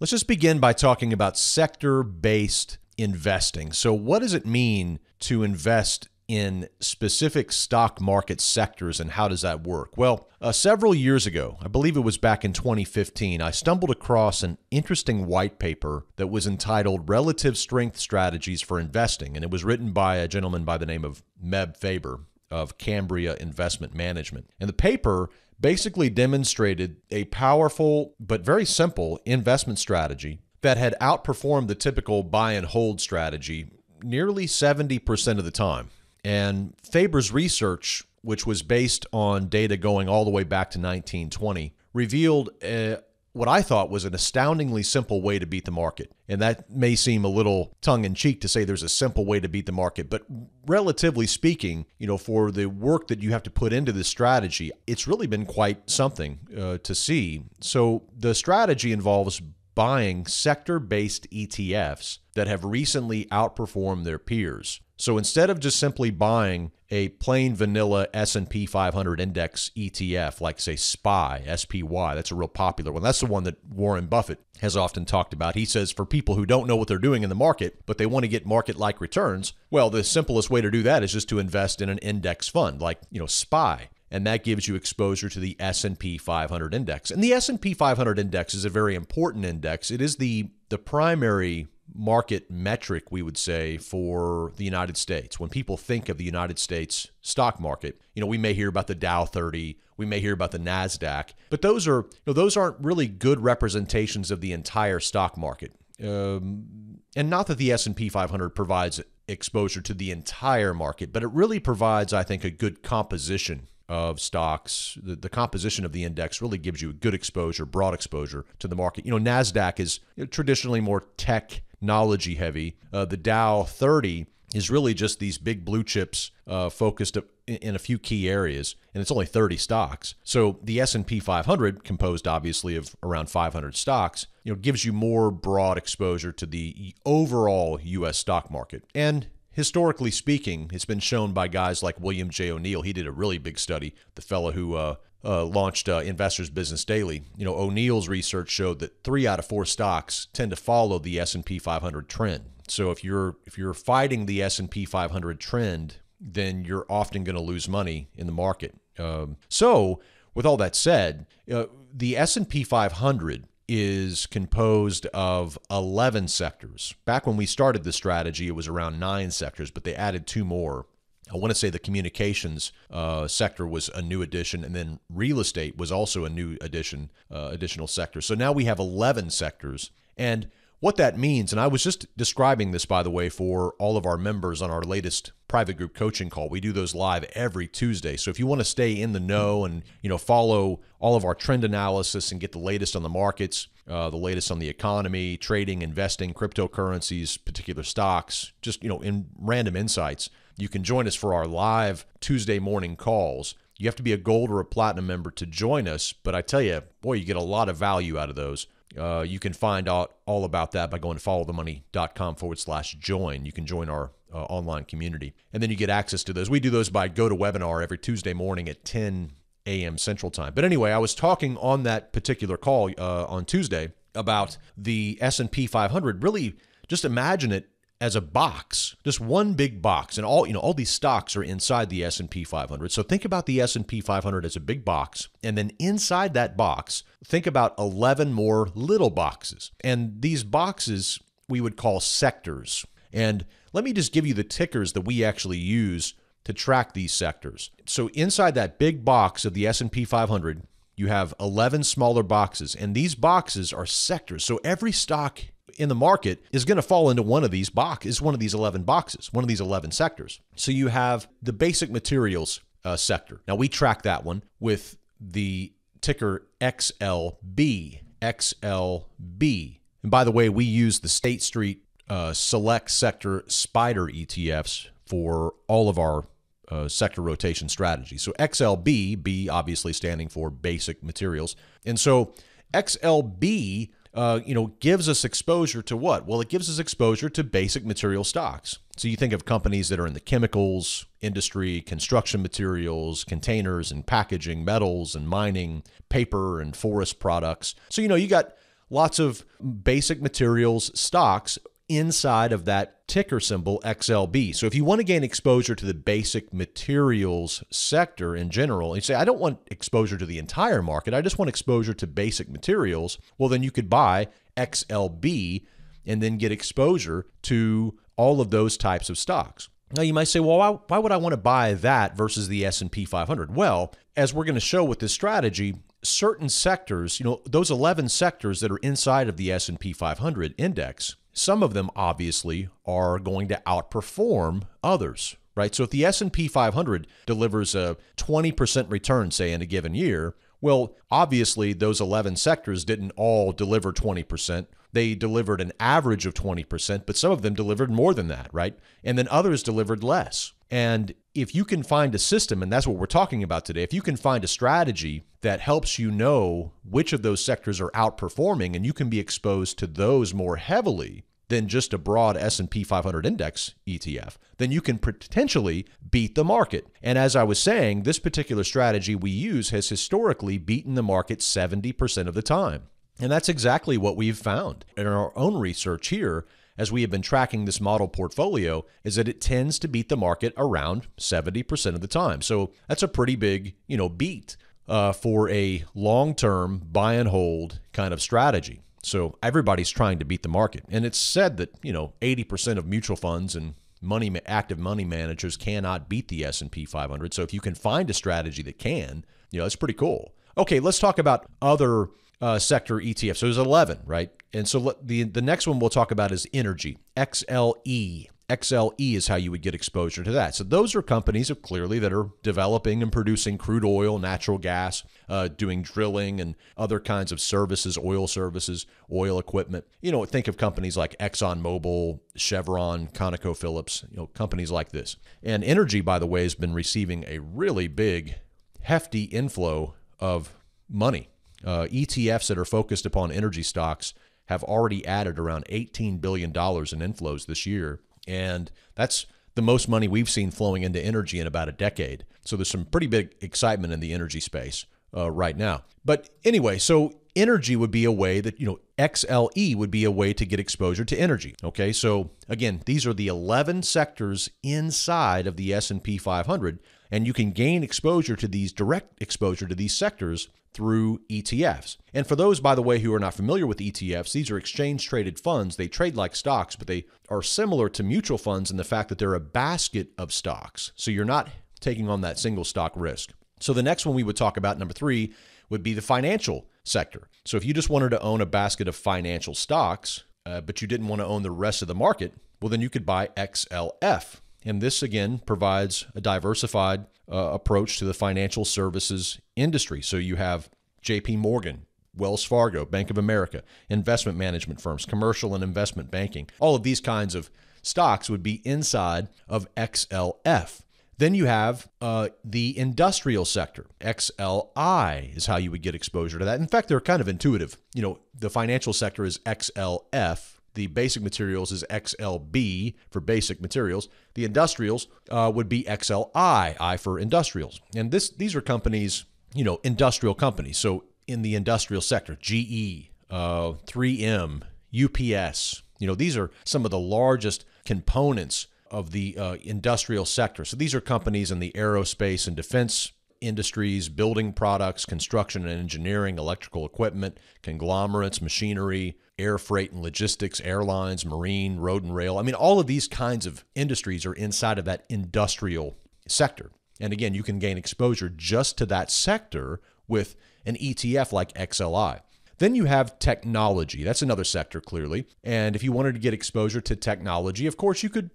Let's just begin by talking about sector based investing. So, what does it mean to invest in specific stock market sectors and how does that work? Well, uh, several years ago, I believe it was back in 2015, I stumbled across an interesting white paper that was entitled Relative Strength Strategies for Investing, and it was written by a gentleman by the name of Meb Faber of Cambria Investment Management. And the paper basically demonstrated a powerful but very simple investment strategy that had outperformed the typical buy and hold strategy nearly 70% of the time. And Faber's research, which was based on data going all the way back to 1920, revealed a, uh, what I thought was an astoundingly simple way to beat the market. And that may seem a little tongue in cheek to say there's a simple way to beat the market, but relatively speaking, you know, for the work that you have to put into this strategy, it's really been quite something uh, to see. So the strategy involves buying sector based ETFs that have recently outperformed their peers. So instead of just simply buying a plain vanilla S&P 500 index ETF like say SPY, SPY, that's a real popular one. That's the one that Warren Buffett has often talked about. He says for people who don't know what they're doing in the market, but they want to get market-like returns, well, the simplest way to do that is just to invest in an index fund like, you know, SPY and that gives you exposure to the S&P 500 index. And the S&P 500 index is a very important index. It is the the primary market metric we would say for the United States. When people think of the United States stock market, you know, we may hear about the Dow 30, we may hear about the Nasdaq, but those are you know, those aren't really good representations of the entire stock market. Um, and not that the S&P 500 provides exposure to the entire market, but it really provides I think a good composition of stocks, the, the composition of the index really gives you a good exposure, broad exposure to the market. You know, NASDAQ is traditionally more technology heavy. Uh, the Dow 30 is really just these big blue chips uh, focused in a few key areas and it's only 30 stocks so the s&p 500 composed obviously of around 500 stocks you know gives you more broad exposure to the overall us stock market and historically speaking, it's been shown by guys like William J. O'Neill. He did a really big study, the fellow who uh, uh, launched uh, Investors Business Daily. You know, O'Neill's research showed that three out of four stocks tend to follow the S and P 500 trend. So if you're if you're fighting the S and P 500 trend, then you're often going to lose money in the market. Um, so with all that said, uh, the S and P 500 is composed of 11 sectors. Back when we started the strategy, it was around nine sectors, but they added two more. I want to say the communications uh, sector was a new addition, and then real estate was also a new addition, uh, additional sector. So now we have 11 sectors. And what that means, and I was just describing this, by the way, for all of our members on our latest private group coaching call. We do those live every Tuesday. So if you want to stay in the know and you know follow all of our trend analysis and get the latest on the markets, uh, the latest on the economy, trading, investing, cryptocurrencies, particular stocks, just you know in random insights, you can join us for our live Tuesday morning calls. You have to be a gold or a platinum member to join us, but I tell you, boy, you get a lot of value out of those. Uh, you can find out all about that by going to followthemoney.com forward slash join. You can join our uh, online community. And then you get access to those. We do those by go to webinar every Tuesday morning at 10 a.m. Central Time. But anyway, I was talking on that particular call uh, on Tuesday about the S&P 500. Really, just imagine it as a box, just one big box, and all you know, all these stocks are inside the S and P 500. So think about the S and P 500 as a big box, and then inside that box, think about 11 more little boxes, and these boxes we would call sectors. And let me just give you the tickers that we actually use to track these sectors. So inside that big box of the S&P 500, you have 11 smaller boxes and these boxes are sectors. So every stock in the market is going to fall into one of these box is one of these 11 boxes, one of these 11 sectors. So you have the basic materials uh, sector. Now we track that one with the ticker XLB, XLB. And by the way, we use the State Street uh, Select Sector Spider ETFs for all of our uh, sector rotation strategy. So XLB, B obviously standing for basic materials. And so XLB uh, you know, gives us exposure to what? Well, it gives us exposure to basic material stocks. So you think of companies that are in the chemicals industry, construction materials, containers and packaging, metals and mining, paper and forest products. So you know, you got lots of basic materials stocks inside of that ticker symbol XLB. So if you want to gain exposure to the basic materials sector in general, you say, I don't want exposure to the entire market, I just want exposure to basic materials, well, then you could buy XLB and then get exposure to all of those types of stocks. Now you might say, well, why, why would I want to buy that versus the S&P 500? Well, as we're going to show with this strategy, certain sectors, you know, those 11 sectors that are inside of the S&P 500 index, some of them obviously are going to outperform others, right? So if the S&P 500 delivers a 20% return say in a given year, well, obviously those 11 sectors didn't all deliver 20%. They delivered an average of 20%, but some of them delivered more than that, right? And then others delivered less. And if you can find a system, and that's what we're talking about today, if you can find a strategy that helps you know which of those sectors are outperforming and you can be exposed to those more heavily than just a broad S&P 500 index ETF, then you can potentially beat the market. And as I was saying, this particular strategy we use has historically beaten the market 70% of the time. And that's exactly what we've found in our own research here as we have been tracking this model portfolio, is that it tends to beat the market around 70% of the time. So that's a pretty big, you know, beat uh, for a long-term buy and hold kind of strategy. So everybody's trying to beat the market, and it's said that you know 80% of mutual funds and money active money managers cannot beat the S&P 500. So if you can find a strategy that can, you know, it's pretty cool. Okay, let's talk about other uh, sector ETF. So it's 11, right? And so the the next one we'll talk about is energy, XLE. XLE is how you would get exposure to that. So those are companies of clearly that are developing and producing crude oil, natural gas, uh, doing drilling and other kinds of services, oil services, oil equipment. You know, think of companies like ExxonMobil, Chevron, ConocoPhillips, you know, companies like this. And energy, by the way, has been receiving a really big, hefty inflow of money uh, ETFs that are focused upon energy stocks have already added around $18 billion in inflows this year. And that's the most money we've seen flowing into energy in about a decade. So there's some pretty big excitement in the energy space uh, right now. But anyway, so energy would be a way that, you know, XLE would be a way to get exposure to energy. Okay? So again, these are the 11 sectors inside of the S&P 500 and you can gain exposure to these direct exposure to these sectors through ETFs. And for those, by the way, who are not familiar with ETFs, these are exchange traded funds. They trade like stocks, but they are similar to mutual funds in the fact that they're a basket of stocks. So you're not taking on that single stock risk. So the next one we would talk about, number three, would be the financial sector. So if you just wanted to own a basket of financial stocks, uh, but you didn't want to own the rest of the market, well, then you could buy XLF. And this again provides a diversified uh, approach to the financial services industry. So you have JP Morgan, Wells Fargo, Bank of America, investment management firms, commercial and investment banking. All of these kinds of stocks would be inside of XLF. Then you have uh, the industrial sector. XLI is how you would get exposure to that. In fact, they're kind of intuitive. You know, the financial sector is XLF the basic materials is XLB for basic materials. The industrials uh, would be XLI, I for industrials. And this these are companies, you know, industrial companies. So in the industrial sector, GE, uh, 3M, UPS, you know, these are some of the largest components of the uh, industrial sector. So these are companies in the aerospace and defense industries, building products, construction and engineering, electrical equipment, conglomerates, machinery, air freight and logistics, airlines, marine, road and rail. I mean, all of these kinds of industries are inside of that industrial sector. And again, you can gain exposure just to that sector with an ETF like XLI. Then you have technology. That's another sector, clearly. And if you wanted to get exposure to technology, of course, you could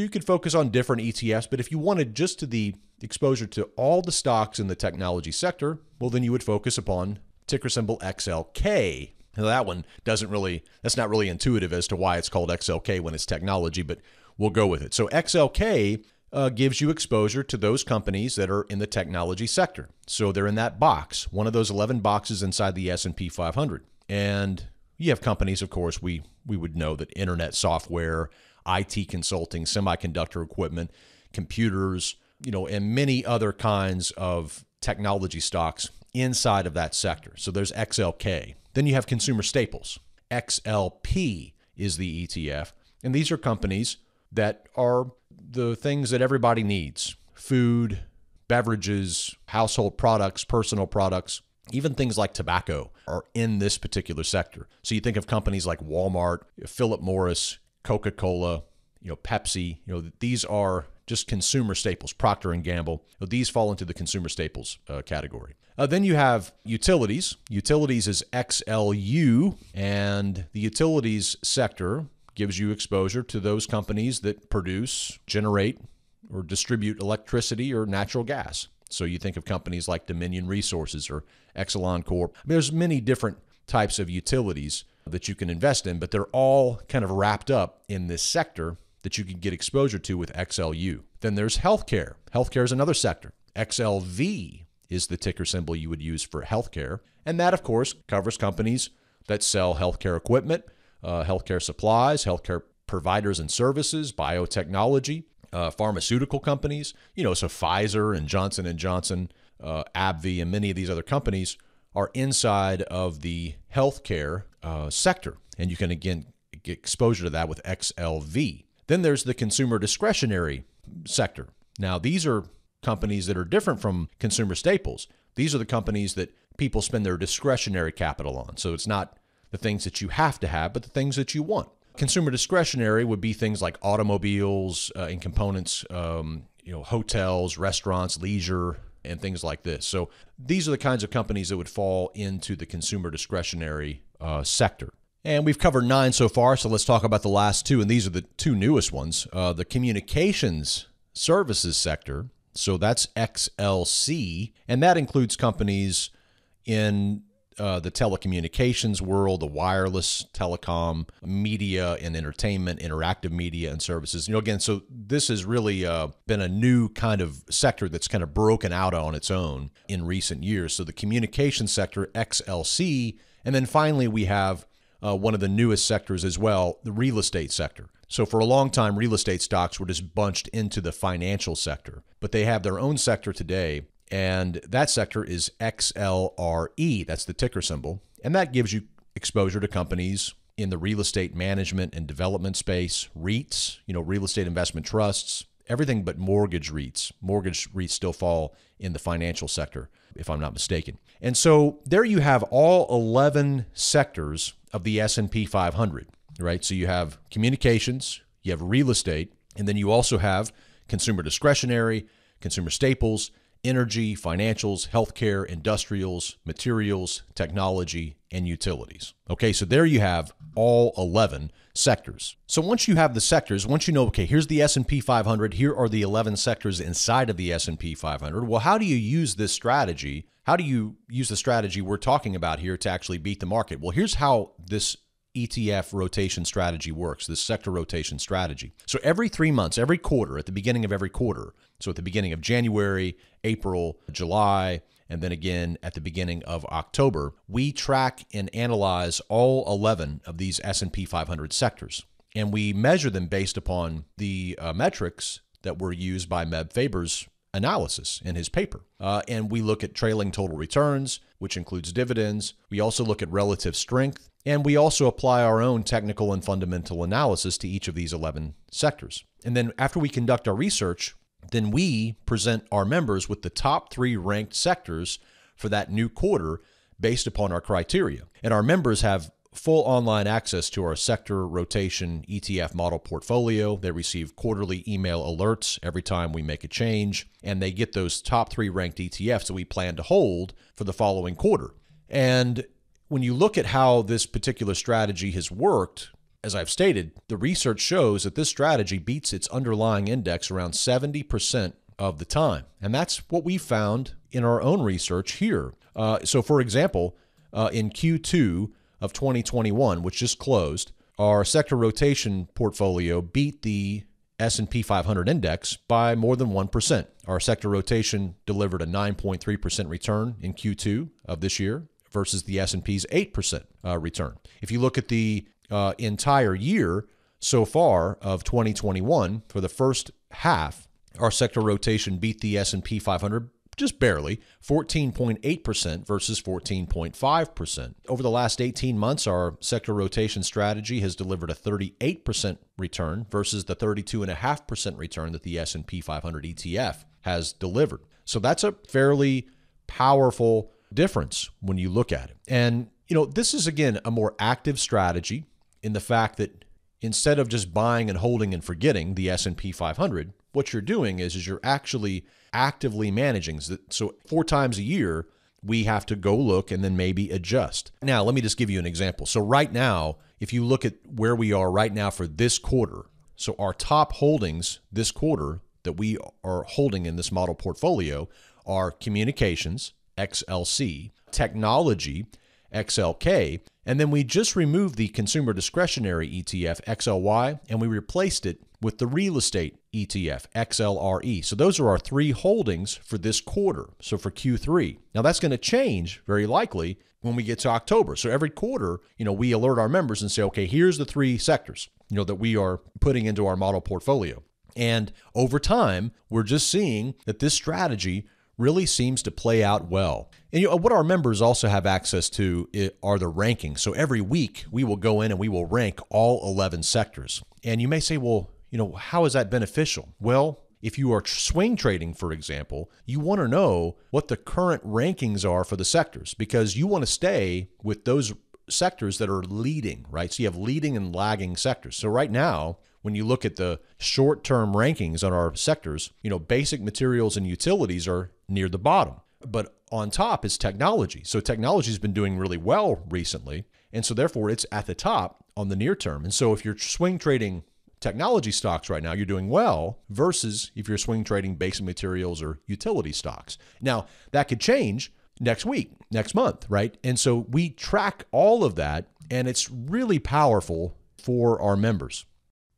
you could focus on different ETFs, but if you wanted just to the exposure to all the stocks in the technology sector, well, then you would focus upon ticker symbol XLK. Now, that one doesn't really, that's not really intuitive as to why it's called XLK when it's technology, but we'll go with it. So, XLK uh, gives you exposure to those companies that are in the technology sector. So, they're in that box, one of those 11 boxes inside the S&P 500. And you have companies, of course, we we would know that internet software, IT consulting, semiconductor equipment, computers, you know, and many other kinds of technology stocks inside of that sector. So there's XLK. Then you have consumer staples. XLP is the ETF. And these are companies that are the things that everybody needs food, beverages, household products, personal products, even things like tobacco are in this particular sector. So you think of companies like Walmart, Philip Morris, Coca Cola, you know, Pepsi. You know, these are just consumer staples. Procter and Gamble. You know, these fall into the consumer staples uh, category. Uh, then you have utilities. Utilities is XLU, and the utilities sector gives you exposure to those companies that produce, generate, or distribute electricity or natural gas. So you think of companies like Dominion Resources or Exelon Corp. there's many different types of utilities that you can invest in, but they're all kind of wrapped up in this sector that you can get exposure to with XLU. Then there's healthcare. Healthcare is another sector. XLV is the ticker symbol you would use for healthcare. And that, of course, covers companies that sell healthcare equipment, uh, healthcare supplies, healthcare providers and services, biotechnology, uh, pharmaceutical companies. You know, so Pfizer and Johnson and Johnson, uh, AbbVie, and many of these other companies are inside of the healthcare uh, sector. And you can again get exposure to that with XLV. Then there's the consumer discretionary sector. Now, these are companies that are different from consumer staples. These are the companies that people spend their discretionary capital on. So it's not the things that you have to have, but the things that you want. Consumer discretionary would be things like automobiles uh, and components, um, you know, hotels, restaurants, leisure, and things like this. So these are the kinds of companies that would fall into the consumer discretionary uh, sector. And we've covered nine so far, so let's talk about the last two. And these are the two newest ones uh, the communications services sector. So that's XLC, and that includes companies in uh, the telecommunications world, the wireless, telecom, media and entertainment, interactive media and services. You know, again, so this has really uh, been a new kind of sector that's kind of broken out on its own in recent years. So the communication sector, XLC, and then finally we have uh, one of the newest sectors as well, the real estate sector. So, for a long time, real estate stocks were just bunched into the financial sector, but they have their own sector today and that sector is XLRE. That's the ticker symbol. And that gives you exposure to companies in the real estate management and development space, REITs, you know, real estate investment trusts, everything but mortgage REITs. Mortgage REITs still fall in the financial sector, if I'm not mistaken. And so there you have all 11 sectors of the S&P 500, right? So you have communications, you have real estate, and then you also have consumer discretionary, consumer staples, energy, financials, healthcare, industrials, materials, technology, and utilities. Okay, so there you have all 11 sectors. So once you have the sectors, once you know, okay, here's the S&P 500, here are the 11 sectors inside of the S&P 500. Well, how do you use this strategy? How do you use the strategy we're talking about here to actually beat the market? Well, here's how this ETF rotation strategy works, this sector rotation strategy. So every three months, every quarter, at the beginning of every quarter, so at the beginning of January, April, July, and then again at the beginning of October, we track and analyze all 11 of these S&P 500 sectors. And we measure them based upon the uh, metrics that were used by Meb Faber's analysis in his paper. Uh, and we look at trailing total returns, which includes dividends. We also look at relative strength, and we also apply our own technical and fundamental analysis to each of these 11 sectors. And then after we conduct our research, then we present our members with the top three ranked sectors for that new quarter based upon our criteria. And our members have full online access to our sector rotation ETF model portfolio. They receive quarterly email alerts every time we make a change, and they get those top three ranked ETFs that we plan to hold for the following quarter. And when you look at how this particular strategy has worked, as I've stated, the research shows that this strategy beats its underlying index around 70% of the time. And that's what we found in our own research here. Uh, so, for example, uh, in Q2 of 2021, which just closed, our sector rotation portfolio beat the S&P 500 index by more than 1%. Our sector rotation delivered a 9.3% return in Q2 of this year versus the S&P's 8% uh, return. If you look at the uh, entire year so far of 2021 for the first half, our sector rotation beat the S&P 500 just barely 14.8% versus 14.5%. Over the last 18 months, our sector rotation strategy has delivered a 38% return versus the 32.5% return that the S&P 500 ETF has delivered. So that's a fairly powerful difference when you look at it. And, you know, this is again a more active strategy in the fact that instead of just buying and holding and forgetting the S&P 500, what you're doing is is you're actually actively managing. So four times a year, we have to go look and then maybe adjust. Now, let me just give you an example. So right now, if you look at where we are right now for this quarter, so our top holdings this quarter that we are holding in this model portfolio are communications, XLC, technology, XLK, and then we just removed the consumer discretionary ETF, XLY, and we replaced it with the real estate ETF, XLRE. So those are our three holdings for this quarter, so for Q3. Now that's going to change very likely when we get to October. So every quarter, you know, we alert our members and say, okay, here's the three sectors, you know, that we are putting into our model portfolio. And over time, we're just seeing that this strategy really seems to play out well. And you know, what our members also have access to are the rankings. So every week we will go in and we will rank all 11 sectors. And you may say, well, you know, how is that beneficial? Well, if you are swing trading, for example, you want to know what the current rankings are for the sectors because you want to stay with those sectors that are leading, right? So you have leading and lagging sectors. So right now, when you look at the short-term rankings on our sectors, you know, basic materials and utilities are near the bottom. But on top is technology. So technology has been doing really well recently. And so therefore it's at the top on the near term. And so if you're swing trading technology stocks right now, you're doing well versus if you're swing trading basic materials or utility stocks. Now, that could change next week, next month, right? And so we track all of that and it's really powerful for our members.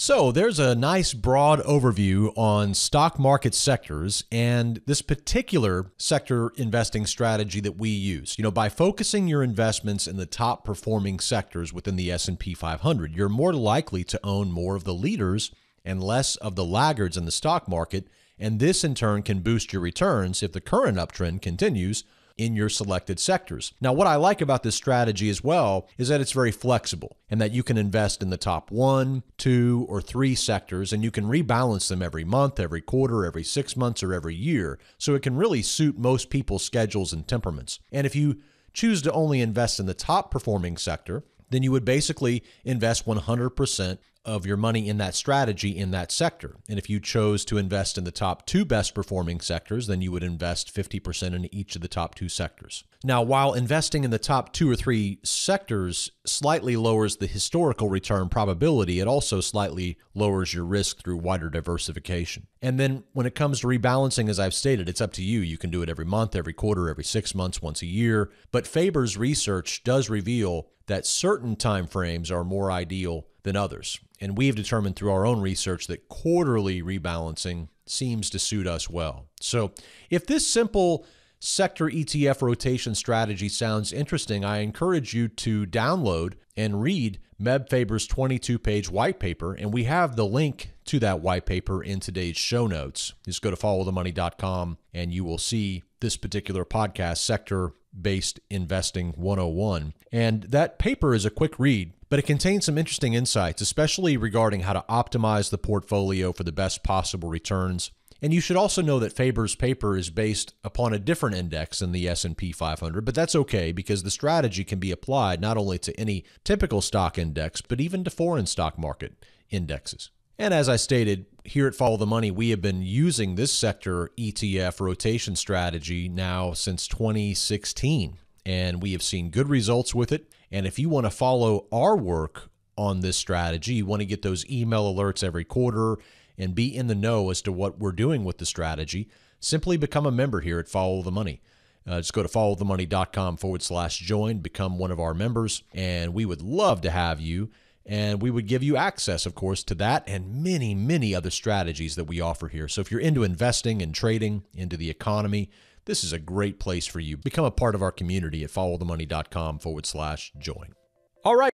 So, there's a nice broad overview on stock market sectors and this particular sector investing strategy that we use. You know, by focusing your investments in the top performing sectors within the S&P 500, you're more likely to own more of the leaders and less of the laggards in the stock market, and this in turn can boost your returns if the current uptrend continues in your selected sectors. Now, what I like about this strategy as well is that it's very flexible and that you can invest in the top one, two, or three sectors and you can rebalance them every month, every quarter, every six months, or every year. So it can really suit most people's schedules and temperaments. And if you choose to only invest in the top performing sector, then you would basically invest 100% of your money in that strategy in that sector. And if you chose to invest in the top two best performing sectors, then you would invest 50% in each of the top two sectors. Now, while investing in the top two or three sectors slightly lowers the historical return probability, it also slightly lowers your risk through wider diversification. And then when it comes to rebalancing, as I've stated, it's up to you. You can do it every month, every quarter, every six months, once a year. But Faber's research does reveal that certain time frames are more ideal than others. And we've determined through our own research that quarterly rebalancing seems to suit us well. So, if this simple sector ETF rotation strategy sounds interesting, I encourage you to download and read Meb Faber's 22 page white paper. And we have the link to that white paper in today's show notes. Just go to followthemoney.com and you will see this particular podcast, Sector based investing 101. And that paper is a quick read, but it contains some interesting insights, especially regarding how to optimize the portfolio for the best possible returns. And you should also know that Faber's paper is based upon a different index than the S&P 500, but that's okay because the strategy can be applied not only to any typical stock index, but even to foreign stock market indexes. And as I stated, here at Follow the Money, we have been using this sector ETF rotation strategy now since 2016, and we have seen good results with it. And if you want to follow our work on this strategy, you want to get those email alerts every quarter and be in the know as to what we're doing with the strategy, simply become a member here at Follow the Money. Uh, just go to followthemoney.com forward slash join, become one of our members, and we would love to have you and we would give you access, of course, to that and many, many other strategies that we offer here. So if you're into investing and trading, into the economy, this is a great place for you. Become a part of our community at followthemoney.com forward slash join. All right.